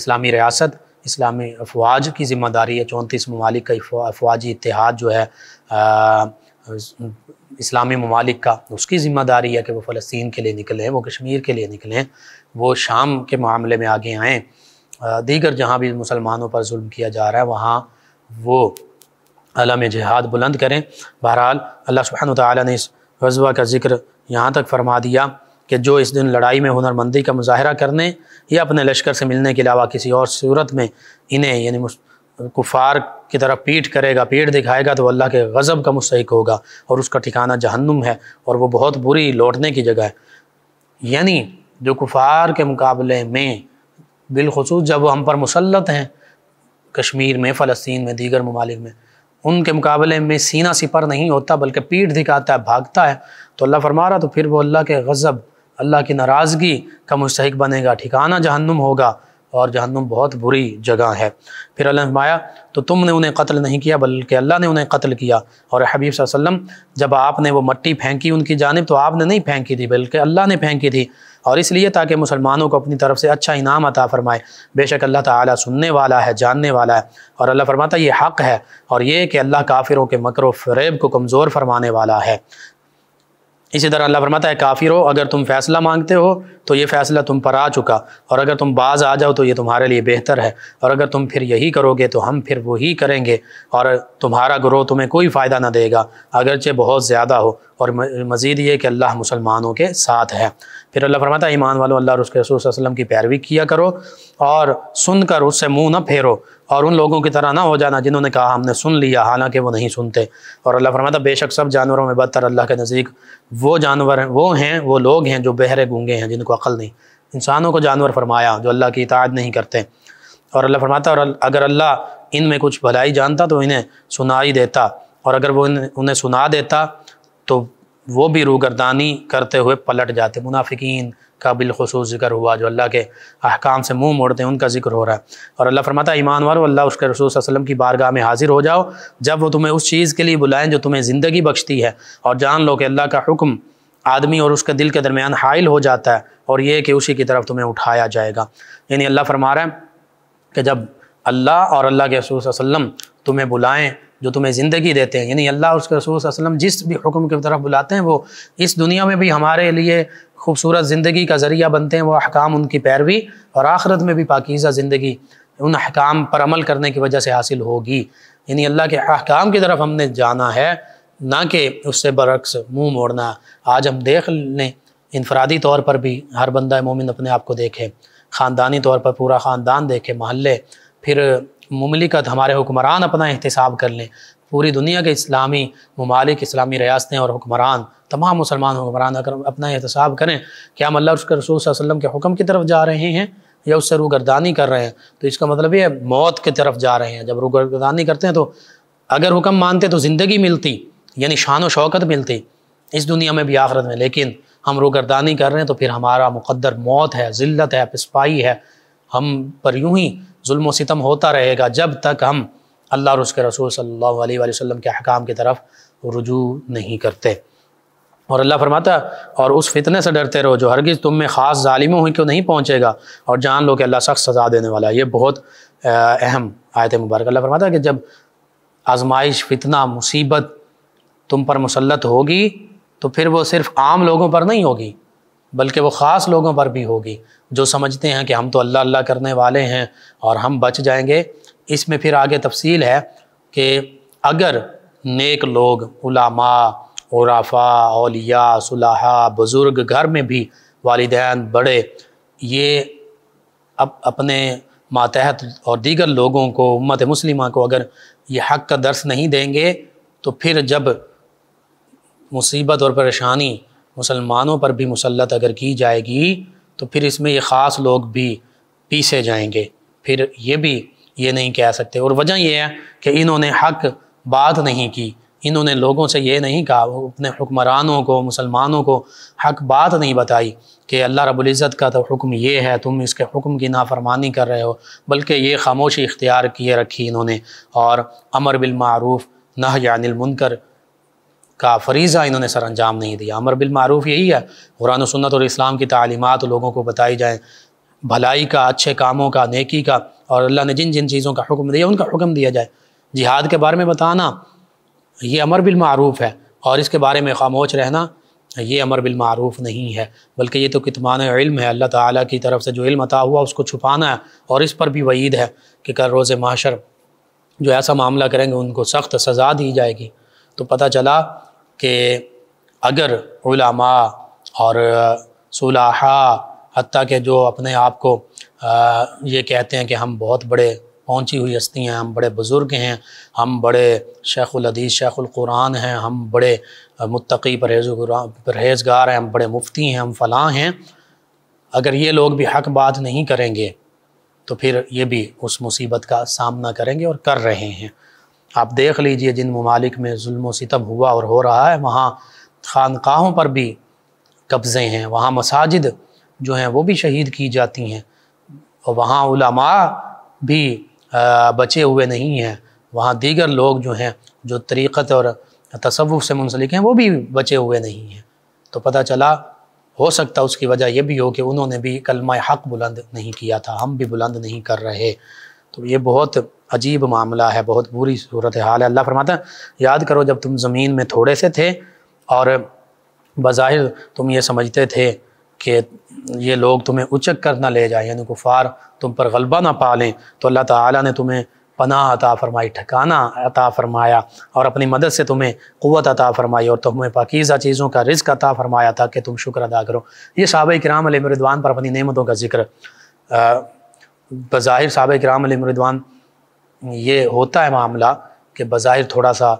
इस्लामी रियासत इस्लामी अफवाज की ज़िम्मेदारी है चौंतीस ममालिक का अफवाजी इतिहाद जो है आ, इस्लामी ममालिक का उसकी ज़िम्मेदारी है कि वो फ़लस्तीन के लिए निकलें वो कश्मीर के लिए निकलें वो शाम के मामले में आगे आएँ दीगर जहाँ भी मुसलमानों पर जुल्म किया जा रहा है वहाँ वो अलम जहाद बुलंद करें बहरहाल अल्लाह सुबहान ताली ने इस गजबा का जिक्र यहाँ तक फरमा दिया कि जो इस दिन लड़ाई में हुनरमंदी का मुजाहरा करने या अपने लश्कर से मिलने के अलावा किसी और सूरत में इन्हें यानी कुफार की तरफ पीठ करेगा पीठ दिखाएगा तो अल्लाह के गज़ब का मुस्क होगा और उसका ठिकाना जहन्नुम है और वह बहुत बुरी लौटने की जगह है यानी जो कुफार के मुकाबले में बिलखसूस जब वो हम पर मुसलत हैं कश्मीर में फ़लस्तीन में दीगर ममालिक में उनके मुकाबले में सीना सिपर नहीं होता बल्कि पीठ दिखाता है भागता है तो अल्लाह फरमा रहा तो फिर वो अल्लाह के गज़ब अल्लाह की नाराज़गी का मुस्तक बनेगा ठिकाना जहन्नुम होगा और जहन्नुम बहुत बुरी जगह है फिर अल्लाह फरमाया तो तुमने उन्हें कत्ल नहीं किया बल्कि अल्लाह ने उन्हें कत्ल किया और हबीब वसम जब आपने वो मट्टी फेंकी उनकी जानब तो आपने नहीं फेंकी थी बल्कि अल्लाह ने फेंकी थी और इसलिए ताकि मुसलमानों को अपनी तरफ से अच्छा इनाम अता फ़रमाए बेशक अल्लाह ताला सुनने वाला है जानने वाला है और अल्लाह फरमाता ये हक़ है और ये कि अल्लाह काफिरों के मकर फरेब को कमज़ोर फरमाने वाला है इसी तरह अल्लाह फरमाता है काफिर हो अगर तुम फैसला मांगते हो तो ये फ़ैसला तुम पर आ चुका और अगर तुम बाज आ जाओ तो ये तुम्हारे लिए बेहतर है और अगर तुम फिर यही करोगे तो हम फिर वही करेंगे और तुम्हारा ग्रोह तुम्हें कोई फ़ायदा ना देगा अगरचे बहुत ज़्यादा हो और मज़ीद ये कि अल्लाह मुसलमानों के साथ है फिर अल्लाह फरमाता ईमान वालों अल्लाह उसके रसूल वसलम की पैरवी किया करो और सुनकर उससे मुँह न फेरो और उन लोगों की तरह ना हो जाना जिन्होंने कहा हमने सुन लिया हालांकि वो नहीं सुनते और अल्लाह फरमाता बेशक सब जानवरों में बदतर अल्लाह के नज़दीक वो जानवर हैं वो हैं वो लोग हैं जो बहरे गूँगे हैं जिनको अकल नहीं इंसानों को जानवर फरमाया जो अल्लाह की इतात नहीं करते और अल्लाह फरमाता और अगर अल्लाह इन में कुछ भलाई जानता तो इन्हें सुना ही देता और अगर वो इन उन्हें सुना देता तो वो भी रूगरदानी करते हुए पलट जाते मुनाफिकीन काबिल खसूस जिक्र हुआ जो अल्लाह के अहकाम से मुंह मोड़ते हैं उनका जिक्र हो रहा है और अल्लाह फरमाता ईमान वालों अल्लाह उसके रसूल वसलम की बारगाह में हाजिर हो जाओ जब वो तुम्हें उस चीज़ के लिए बुलाएं जो तुम्हें ज़िंदगी बख्शती है और जान लो कि अल्लाह का हुक्म आदमी और उसके दिल के दरमियान हाइल हो जाता है और ये कि उसी की तरफ तुम्हें उठाया जाएगा यानी अल्लाह फरमा रहा है कि जब अल्लाह और अल्लाह के रसूल वसलम तुम्हें बुलाएँ जो तुम्हें ज़िंदगी देते हैं यानी अल्लाह उसके रसूल वसलम जिस भी हुक्म की तरफ बुलाते हैं वो इस दुनिया में भी हमारे लिए खूबसूरत ज़िंदगी का ज़रिया बनते हैं वो अहकाम उनकी पैरवी और आखरत में भी पाकिज़ा ज़िंदगी उन अहकाम पर अमल करने की वजह से हासिल होगी यानी अल्लाह के अहकाम की तरफ हमने जाना है ना कि उससे बरक्स मुंह मोड़ना आज हम देख लें इनफरादी तौर पर भी हर बंदा मोमिन अपने आप को देखे ख़ानदानी तौर पर पूरा ख़ानदान देखे महल्ले फिर ममलिकत हमारे हुक्मरान अपना एहतसाब कर लें पूरी दुनिया के इस्लामी ममालिक इस्लामी रियासतें और हुक्मरान तमाम मुसलमान हुक्मरान अगर अपना एहतसाब करें कि हम अल्लाह उसके रसूल वसलम के हुक्म की तरफ जा रहे हैं या उससे रूगरदानी कर रहे हैं तो इसका मतलब ये मौत की तरफ जा रहे हैं जब रूगरदानी करते हैं तो अगर हुक्म मानते तो ज़िंदगी मिलती यानी शान व शौकत मिलती इस दुनिया में भी आखरत में लेकिन हम रुगरदानी कर रहे हैं तो फिर हमारा मुकद्दर मौत है ज़िल्त है पिसपाई है हम पर यूँ ही जुल्म सितम होता रहेगा जब तक हम अल्लाह और उसके रसूल सल्लल्लाहु अलैहि वसल्लम के अहकाम की तरफ रुजू नहीं करते और अल्लाह फरमाता और उस फितने से डरते रहो जो हरगिज़ तुम में ख़ास ालिमों हुई क्यों नहीं पहुँचेगा और जान लो कि अल्लाह सख्त सज़ा देने वाला है ये बहुत अहम आयत मुबारक अल्लाह फरमाता कि जब आजमाइश फितना मुसीबत तुम पर मुसलत होगी तो फिर वो सिर्फ़ आम लोगों पर नहीं होगी बल्कि वो ख़ास लोगों पर भी होगी जो समझते हैं कि हम तो अल्लाह अल्लाह करने वाले हैं और हम बच जाएंगे इसमें फिर आगे तफसील है कि अगर नेक लोग उलामाफ़ा उराफा अलिया सुलह बुज़ुर्ग घर में भी वालदान बड़े ये अप, अपने मातहत और दीगर लोगों को उम्मत मुस्लिमा को अगर ये हक का दर्श नहीं देंगे तो फिर जब मुसीबत और परेशानी मुसलमानों पर भी मुसलत अगर की जाएगी तो फिर इसमें ये ख़ास लोग भी पीसे जाएंगे फिर ये भी ये नहीं कह सकते और वजह यह है कि इन्होंने हक बात नहीं की इन्होंने लोगों से ये नहीं कहा अपने हुक्मरानों को मुसलमानों को हक बात नहीं बताई कि अल्लाह रबुल्ज़त का तो हुक्म ये है तुम इसके हुक्म की नाफरमानी कर रहे हो बल्कि ये खामोशी इख्तियार किए रखी इन्होंने और अमर बिलमूफ़ नह मुनकर का फरीज़ा इन्होंने सर अंजाम नहीं दिया अमर बिलमारूफ़ यही है कुरान सुन्नत और इस्लाम की तालीमत लोगों को बताई जाएँ भलाई का अच्छे कामों का नेकी का और अल्लाह ने जिन जिन चीज़ों का हुक्म दिया उनका हुक्म दिया जाए जिहाद के बारे में बताना ये अमर बिलमारूफ़ है और इसके बारे में खामोश रहना ये अमर बिलमारूफ़ नहीं है बल्कि ये तो कितमान इल्म है अल्लाह ताला की तरफ से जो इल्म अता हुआ उसको छुपाना है और इस पर भी वईद है कि कल रोज़ माशर जो ऐसा मामला करेंगे उनको सख्त सज़ा दी जाएगी तो पता चला कि अगर उलमा और सुलहा हती के जो अपने आप को ये कहते हैं कि हम बहुत बड़े पहुंची हुई हस्ती हैं हम बड़े बुज़ुर्ग हैं हम बड़े शेख शेखुलकुरान हैं हम बड़े मुतकी परहेज परहेजगार हैं हम बड़े मुफ्ती हैं हम फलाँ हैं अगर ये लोग भी हक बात नहीं करेंगे तो फिर ये भी उस मुसीबत का सामना करेंगे और कर रहे हैं आप देख लीजिए जिन ममालिक में जुल्म सितम हुआ और हो रहा है वहाँ खानकाहों पर भी कब्ज़े हैं वहाँ मसाजिद जो हैं वो भी शहीद की जाती हैं और वहाँ उलमा भी बचे हुए नहीं हैं वहाँ दीगर लोग जो हैं जो तरीक़त और तसवुफ़ से मुंसलिक हैं वो भी बचे हुए नहीं हैं तो पता चला हो सकता उसकी वजह यह भी हो कि उन्होंने भी कलमा हक़ बुलंद नहीं किया था हम भी बुलंद नहीं कर रहे तो ये बहुत अजीब मामला है बहुत बुरी सूरत हाल है अल्लाह फरमाता याद करो जब तुम ज़मीन में थोड़े से थे और बज़ाहिर तुम ये समझते थे कि ये लोग तुम्हें उचक कर ना ले जाए यानी कुफार तुम पर गलबा ना पा लें तो अल्लाह ताला ने तुम्हें पनाह अता फ़रमाई ठिकाना अता फ़रमाया और अपनी मदद से तुम्हें क़वत अता फ़रमाई और तुम्हें पाकिज़ा चीज़ों का रिज्क अता फ़रमाया था कि तुम शुक्र अदा करो ये साहब कराम मरिदवान पर अपनी नेमतों का जिक्र बज़ाहिर साहब कराम मरिदवान ये होता है मामला कि बज़ाहिर थोड़ा सा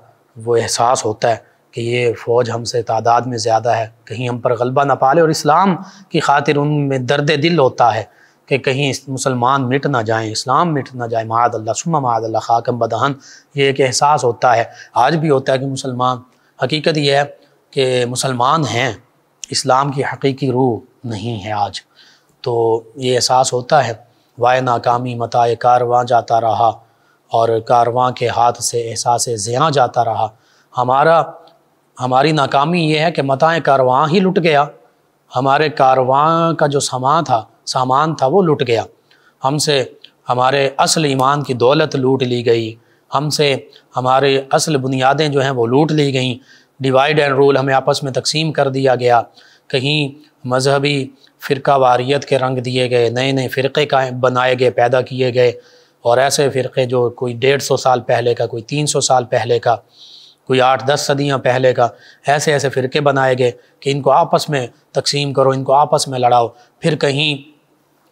वो एहसास होता है कि ये फ़ौज हमसे तादाद में ज़्यादा है कहीं हम पर गलबा ना पाले और इस्लाम की खातिर उनमें दर्द दिल होता है कि कहीं मुसलमान मिट ना जाएं इस्लाम मिट ना जाए माद अल्लाह सुमा माद अल्लाह खाकम बदहन ये एक एहसास होता है आज भी होता है कि मुसलमान हकीकत यह है कि मुसलमान हैं इस्लाम की हकीकी रूह नहीं है आज तो ये एहसास होता है वाय नाकामी मताए कारवां जाता रहा और कारवां के हाथ से एहसास ज़ियाँ जाता रहा हमारा हमारी नाकामी ये है कि मताए कारवां ही लुट गया हमारे कारवां का जो सामान था सामान था वो लुट गया हमसे हमारे असल ईमान की दौलत लूट ली गई हमसे हमारे असल बुनियादें जो हैं वो लूट ली गई डिवाइड एंड रूल हमें आपस में तकसीम कर दिया गया कहीं मजहबी फ़िरका वारियत के रंग दिए गए नए नए फ़िरक़े का बनाए गए पैदा किए गए और ऐसे फ़िरक़े जो कोई डेढ़ सौ साल पहले का कोई तीन सौ साल पहले का कोई आठ दस सदियाँ पहले का ऐसे ऐसे फ़िरके बनाए गए कि इनको आपस में तकसीम करो इनको आपस में लड़ाओ फिर कहीं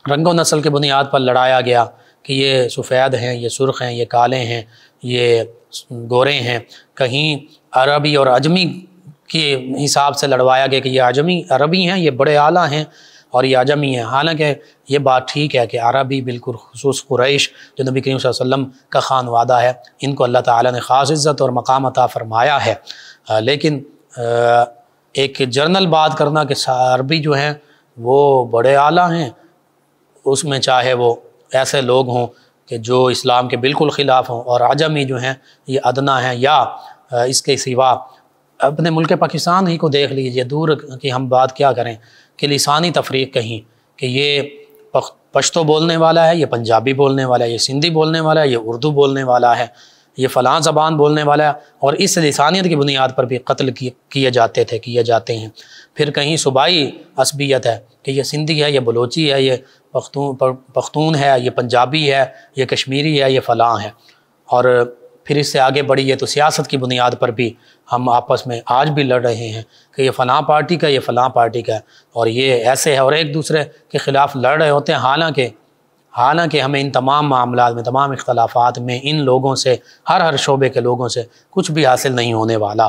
रंगो नस्ल के बुनियाद पर लड़ाया गया कि ये सफ़ेद हैं ये सुर्ख हैं ये काले हैं ये गोरे हैं कहीं अरबी और अजमी के हिसाब से लड़वाया गया कि ये आजमी अरबी हैं ये बड़े आला हैं और ये आजमी हैं हालांकि ये बात ठीक है कि अरबी बिल्कुल खसूस क्रैश जो नबी करीम वसम का खान वादा है इनको अल्लाह ताला ने ख़ास इज़्ज़त और मकाम अता फ़रमाया है आ, लेकिन आ, एक जर्नल बात करना कि अरबी जो हैं वो बड़े आला हैं उसमें चाहे वो ऐसे लोग हों कि जो इस्लाम के बिल्कुल ख़िलाफ़ हों और आजमी जो हैं ये अदना हैं या इसके सिवा अपने मुल्क पाकिस्तान ही को देख लीजिए दूर की हम बात क्या करें कि लिसानी तफरीक कहीं कि ये पश्तो बोलने वाला है ये पंजाबी बोलने वाला है ये सिंधी बोलने वाला है ये उर्दू बोलने वाला है ये फ़लाँ ज़बान बोलने वाला है और इस लसानियत की बुनियाद पर भी कत्ल किए जाते थे किए जाते हैं फिर कहीं सूबाई असबियत है कि यह सिंधी है यह बलोची है ये पख्तू पख्तून है ये पंजाबी है ये कश्मीरी है ये फ़लाँ है और फिर इससे आगे बढ़िए तो सियासत की बुनियाद पर भी हम आपस में आज भी लड़ रहे हैं कि ये फ़लाँ पार्टी का ये फ़लाँ पार्टी का और ये ऐसे है और एक दूसरे के ख़िलाफ़ लड़ रहे होते हैं हालांकि हालांकि हमें इन तमाम मामला में तमाम इख्तलाफात में इन लोगों से हर हर शोबे के लोगों से कुछ भी हासिल नहीं होने वाला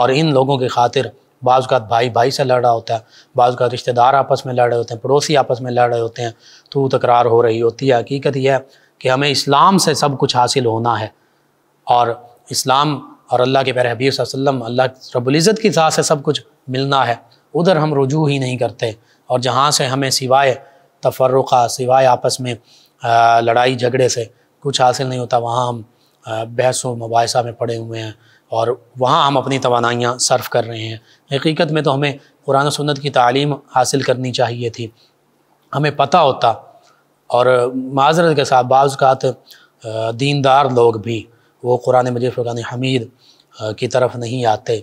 और इन लोगों की खातिर बाज़ का भाई भाई से लड़ रहा होता है बाज़ का रिश्तेदार आपस में लड़ रहे होते हैं पड़ोसी आपस में लड़ रहे होते हैं तो तकरार हो रही होती है हकीकत यह है कि हमें इस्लाम से सब कुछ हासिल होना है और इस्लाम और अल्लाह के प्यारे हबीब वसल्लम अल्लाह रबुल्ज़त की सास से सब कुछ मिलना है उधर हम रुजू ही नहीं करते और जहाँ से हमें सिवाए तफरुका सिवाए आपस में लड़ाई झगड़े से कुछ हासिल नहीं होता वहाँ हम बहसों मुबासा में पड़े हुए हैं और वहाँ हम अपनी तोानाइयाँ सर्व कर रहे हैं हकीकत में तो हमें कुरान सुन्नत की तालीम हासिल करनी चाहिए थी हमें पता होता और माजरत के साथ बाज़ात दीनदार लोग भी वो कुरान मजीद फ़ुरान हमीद की तरफ नहीं आते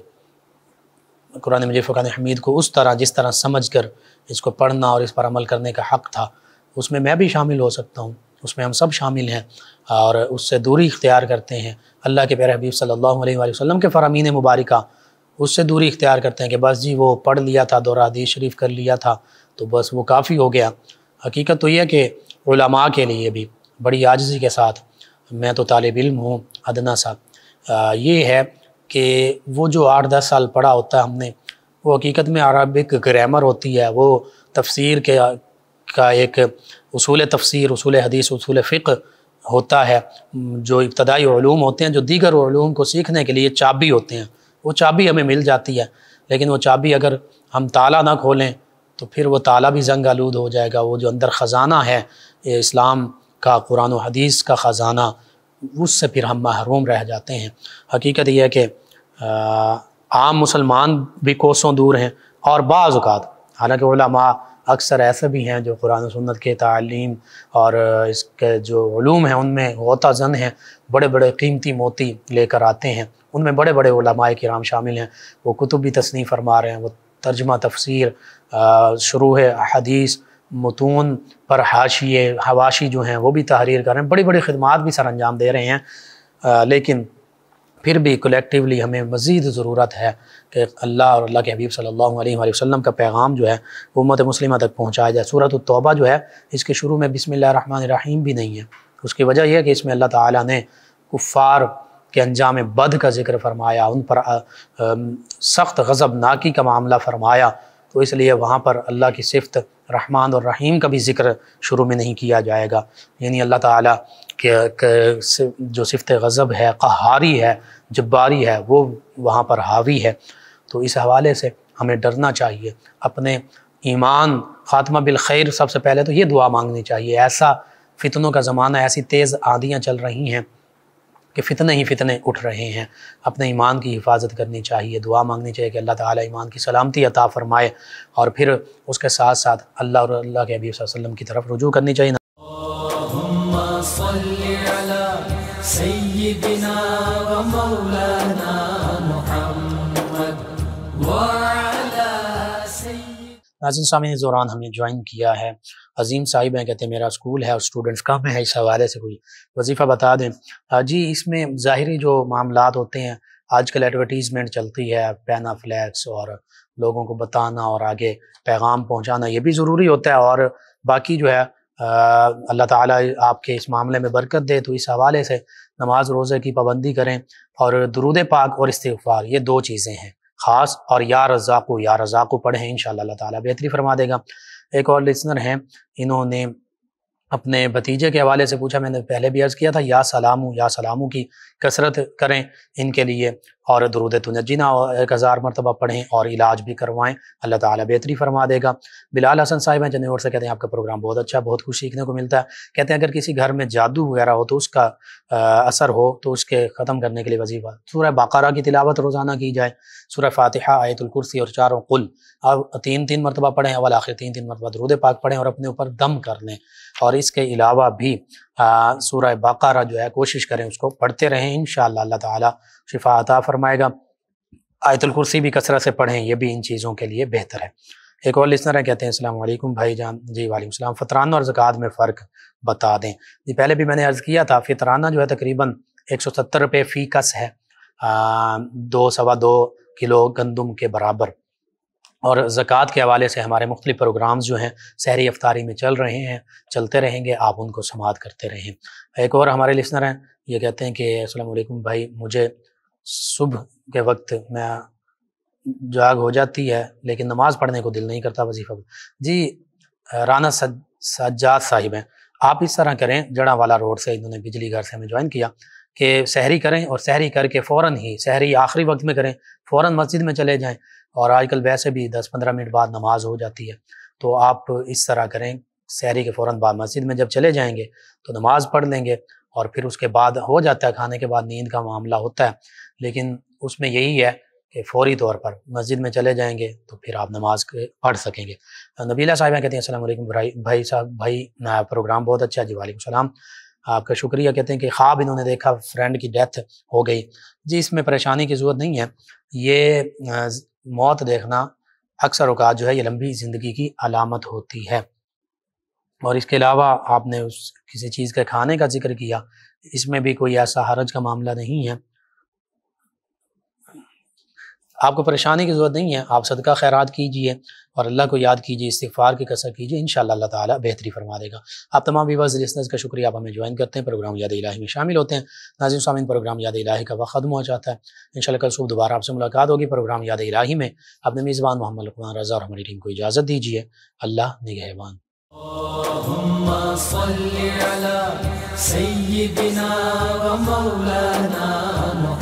कुरान मजीद फ़ुरान हमीद को उस तरह जिस तरह समझ कर इसको पढ़ना और इस पर अमल करने का हक़ था उसमें मैं भी शामिल हो सकता हूँ उसमें हम सब शामिल हैं और उससे दूरी इख्तियार करते हैं अल्लाह के प्यारे हबीब सल्लल्लाहु अलैहि वसल्लम के फ़रामीन मुबारक उससे दूरी इख्तियार करते हैं कि बस जी वो पढ़ लिया था दौरा हदीस शरीफ कर लिया था तो बस वो काफ़ी हो गया हकीकत तो यह कि के लिए भी बड़ी आजजी के साथ मैं तो तालब इल्म हूँ अदना सा ये है कि वो जो आठ दस साल पढ़ा होता है हमने वो हकीकत में अरबिक ग्रामर होती है वो तफसीर के का एक उसूल तफसीर उसूल हदीस उसूल फ़िक होता है जो इब्तदाई ूम होते हैं जो दीगर ूम को सीखने के लिए चाबी होते हैं वो चाबी हमें मिल जाती है लेकिन वो चाबी अगर हम ताला ना खोलें तो फिर वो ताला भी जंग आलूद हो जाएगा वो जो अंदर ख़ज़ाना है इस्लाम का कुरान हदीस का ख़ज़ाना उससे फिर हम महरूम रह जाते हैं हकीकत यह है कि आम मुसलमान भी कोसों दूर हैं और बाज़ात हालांकि अक्सर ऐसे भी हैं जो कुरान सन्नत के तालीम और इसके जो ूम हैं उनमें गोता जन हैं बड़े बड़े कीमती मोती लेकर आते हैं उनमें बड़े बड़े उलमाए कराम शामिल हैं वो कुतुबी तस्नी फरमा रहे हैं वो तर्जमा तफसर शुरू हदीस मतून पर हाशिए हवाशी जो हैं वो भी तहरीर कर रहे हैं बड़ी बड़ी खदमात भी सर अंजाम दे रहे हैं आ, लेकिन फिर भी कलेक्टिवली हमें मज़ीद ज़रूरत है कि अल्लाह और अल्लाह के हबीब सल्लल्लाहु अलैहि वसल्लम का पैगाम जो है उम्मत मुस्लिम तक पहुँचाया जाए सूरत तौबा जो है इसके शुरू में बिसमीम भी नहीं है उसकी वजह यह है कि इसमें अल्लाह ताली ने कुफ़ार के अंजाम बद का जिक्र फरमाया उन पर सख्त गज़ब नाकी का मामला फरमाया तो इसलिए वहाँ पर अल्लाह की सिफत रहमान और रहीम का भी जिक्र शुरू में नहीं किया जाएगा यानी अल्लाह ताला के जो सिफत गज़ब है कहारी है जब्बारी है वो वहाँ पर हावी है तो इस हवाले से हमें डरना चाहिए अपने ईमान ख़ात्मा बिलखैर सबसे पहले तो ये दुआ मांगनी चाहिए ऐसा फितनों का ज़माना ऐसी तेज़ आंधियाँ चल रही हैं कि फ़ितने ही फ़ितने उठ रहे हैं अपने ईमान की हिफाजत करनी चाहिए दुआ मांगनी चाहिए कि अल्लाह ताला ईमान की सलामती अता फरमाए और फिर उसके साथ साथ अल्लाह और अल्लाह के अबी वसल्लम की तरफ रुजू करनी चाहिए सैयदना नाजिन सामी इस दौरान हमने ज्वाइन किया है अजीम साहिब हैं कहते हैं मेरा स्कूल है और स्टूडेंट्स कम है इस हवाले से कोई वजीफ़ा बता दें हाँ जी इसमें ज़ाहरी जो मामला होते हैं आजकल एडवर्टीज़मेंट चलती है पैना फ्लैक्स और लोगों को बताना और आगे पैगाम पहुँचाना ये भी ज़रूरी होता है और बाकी जो है अल्लाह ताला आपके इस मामले में बरकत दे तो इस हवाले से नमाज रोज़े की पाबंदी करें और दरूद पाक और इस्तफ़ार ये दो चीज़ें हैं ख़ास और या रज़ाको या रज़ाको पढ़ें इन शाह तेहतरी फरमा देगा एक और लिसनर हैं इन्होंने अपने भतीजे के हवाले से पूछा मैंने पहले भी अर्ज़ किया था या सलामू या सलामू की कसरत करें इनके लिए और दरुद तुनजीना एक हज़ार मरतबा पढ़ें और इलाज भी करवाएं अल्लाह ताला बेहतरी फरमा देगा बिलाल हसन साहिब हैं जनेवर से कहते हैं आपका प्रोग्राम बहुत अच्छा बहुत कुछ सीखने को मिलता है कहते हैं अगर किसी घर में जादू वगैरह हो तो उसका आ, असर हो तो उसके ख़त्म करने के लिए वजीफा सूर्य बाकारा की तिलावत रोज़ाना की जाए सूर्य फातिहा आयतुलकुरसी और चारों कुल अब तीन तीन मरतबा पढ़ें अवल आखिर तीन तीन मरतबा दरुद पाक पढ़ें और अपने ऊपर दम कर लें और इसके अलावा भी सूर्य बाकारा जो है कोशिश करें उसको पढ़ते रहें इन शाह ताला शिफा अता फरमाएगा आयतुल कुर्सी भी कसरत से पढ़ें यह भी इन चीज़ों के लिए बेहतर है एक और इस है कहते हैं असलम भाई जान जी वाले सलाम फतराना और ज़क़ात में फ़र्क बता दें जी पहले भी मैंने अर्ज़ किया था फतराना जो है तकरीबन एक सौ सत्तर रुपये फ़ी कस है आ, दो सवा दो किलो गंदम के बराबर और ज़क़़त के हवाले से हमारे मुख्तु प्रोग्राम्स जो हैं शहरी अफ्तारी में चल रहे हैं चलते रहेंगे आप उनको समात करते रहें एक और हमारे लिसनर हैं ये कहते हैं कि असलम भाई मुझे सुबह के वक्त मैं जाग हो जाती है लेकिन नमाज़ पढ़ने को दिल नहीं करता वजीफा जी राना सज, सज्जाद साहिब हैं आप इस तरह करें जड़ा वाला रोड से इन्होंने बिजली घर से हमें ज्वाइन किया कि शहरी करें और शहरी करके फ़ौर ही शहरी आखिरी वक्त में करें फ़ौर मस्जिद में चले जाएँ और आजकल वैसे भी दस पंद्रह मिनट बाद नमाज हो जाती है तो आप इस तरह करें शहरी के फ़ौर बाद मस्जिद में जब चले जाएंगे तो नमाज़ पढ़ लेंगे और फिर उसके बाद हो जाता है खाने के बाद नींद का मामला होता है लेकिन उसमें यही है कि फौरी तौर पर मस्जिद में चले जाएंगे तो फिर आप नमाज पढ़ सकेंगे नबीला साहिबा कहते हैं असल भाई भाई साहब भाई नया प्रोग्राम बहुत अच्छा है जी वाईक सलाम आपका शुक्रिया कहते हैं कि ख्वाब इन्होंने देखा फ्रेंड की डेथ हो गई जी इसमें परेशानी की ज़रूरत नहीं है ये मौत देखना अक्सर अवकात जो है ये लंबी ज़िंदगी की अलामत होती है और इसके अलावा आपने उस किसी चीज़ के खाने का जिक्र किया इसमें भी कोई ऐसा हरज का मामला नहीं है आपको परेशानी की ज़रूरत नहीं है आप सदका खैरात कीजिए और अल्लाह को याद कीजिए इस्तफ़ार की कसर कीजिए इन अल्लाह ताला बेहतरी फरमा देगा आप तमाम विवाज लिसनर्स का शुक्रिया आप हमें ज्वाइन करते हैं प्रोग्राम याद इलाही में शामिल होते हैं नाजिम सामिन प्रोग्राम याद इलाही का वक्त ख़त्म हो जाता है इन कल सुबह दोबारा आपसे मुलाकात होगी प्रोग्राम याद इलाही में अपने मेज़बान मोहम्मद लकमान रजा और हमारी टीम को इजाज़त दीजिए अल्लाह निगहबान